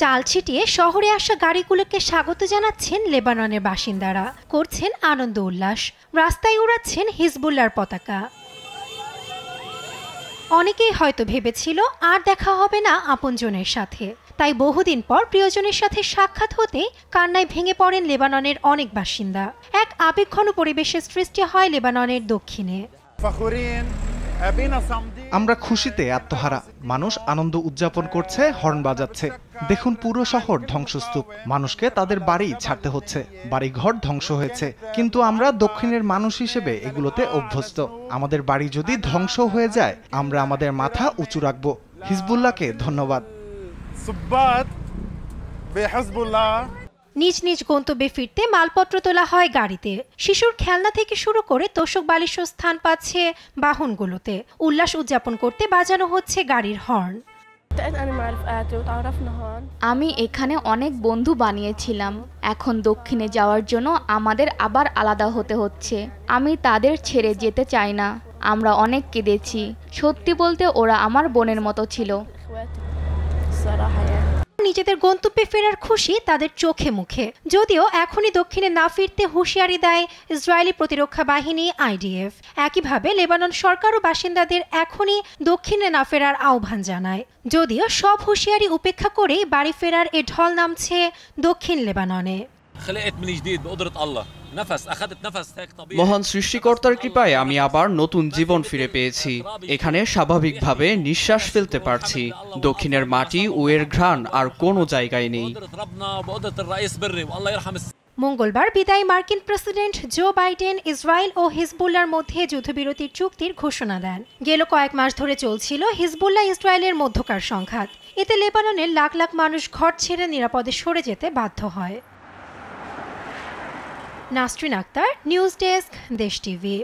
চাল ছিটিয়ে শহরে আসা গাড়িগুলোকে স্বাগত জানাচ্ছেন লেবাননের বাসিন্দারা করছেন আনন্দ উল্লাস রাস্তায় উড়াচ্ছেন হিজবুল্লার পতাকা অনেকেই হয়তো ভেবেছিল আর দেখা হবে না আপনজনের সাথে তাই বহুদিন পর প্রিয়জনের সাথে সাক্ষাৎ হতে কান্নায় ভেঙে পড়েন লেবাননের অনেক বাসিন্দা এক আবেগঘন পরিবেশের সৃষ্টি হয় লেবাননের দক্ষিণে আমরা খুশিতে আত্মহারা মানুষ আনন্দ উদযাপন করছে হর্ন বাজাচ্ছে দেখুন পুরো শহর ধ্বংসস্তূপ মানুষকে তাদের বাড়ি ছাড়তে হচ্ছে বাড়িঘর ধ্বংস হয়েছে কিন্তু আমরা দক্ষিণের মানুষ হিসেবে এগুলোতে অভ্যস্ত আমাদের বাড়ি যদি ধ্বংস হয়ে যায় আমরা আমাদের মাথা উঁচু রাখব হিজবুল্লাহকে ধন্যবাদ সুব্বাত বেহাজবুল্লাহ নিজ নিজ গন্তব্যে ফিরতে মালপত্র তোলা হয় গাড়িতে শিশুর খেলনা থেকে শুরু করে তোষক বালিশ স্থান পাচ্ছে বাহনগুলোতে উল্লাস উদযাপন করতে বাজানো হচ্ছে গাড়ির হর্ন আমি এখানে অনেক বন্ধু বানিয়েছিলাম এখন দক্ষিণে যাওয়ার জন্য আমাদের আবার আলাদা হতে হচ্ছে আমি তাদের ছেড়ে যেতে চাই না আমরা অনেক কেঁদেছি সত্যি বলতে ওরা আমার বোনের মতো ছিল নিজেদের গন্তব্যে ফেরার খুশি তাদের চোখে মুখে যদিও এখনই দক্ষিণে না ফিরতে হুঁশিয়ারি দেয় ইসরায়েলি প্রতিরক্ষা বাহিনী আইডিএফ একইভাবে লেবানন সরকারও বাসিন্দাদের এখনই দক্ষিণে না ফেরার আহ্বান জানায় যদিও সব হুঁশিয়ারি উপেক্ষা করে বাড়ি ফেরার এ ঢল নামছে দক্ষিণ লেবাননে মহান সৃষ্টিকর্তার কৃপায় আমি আবার নতুন জীবন ফিরে পেয়েছি এখানে স্বাভাবিকভাবে নিঃশ্বাস ফেলতে পারছি দক্ষিণের মাটি ও এর ঘ্রাণ আর কোনো জায়গায় নেই মঙ্গলবার বিদায় মার্কিন প্রেসিডেন্ট জো বাইডেন ইসরায়েল ও হিজবুল্লার মধ্যে যুদ্ধবিরতির চুক্তির ঘোষণা দেন গেল কয়েক মাস ধরে চলছিল হিজবুল্লাহ ইসরায়েলের মধ্যকার সংঘাত এতে লেবাননের লাখ লাখ মানুষ ঘর ছেড়ে নিরাপদে সরে যেতে বাধ্য হয় Nasrin Akter news desk Desh TV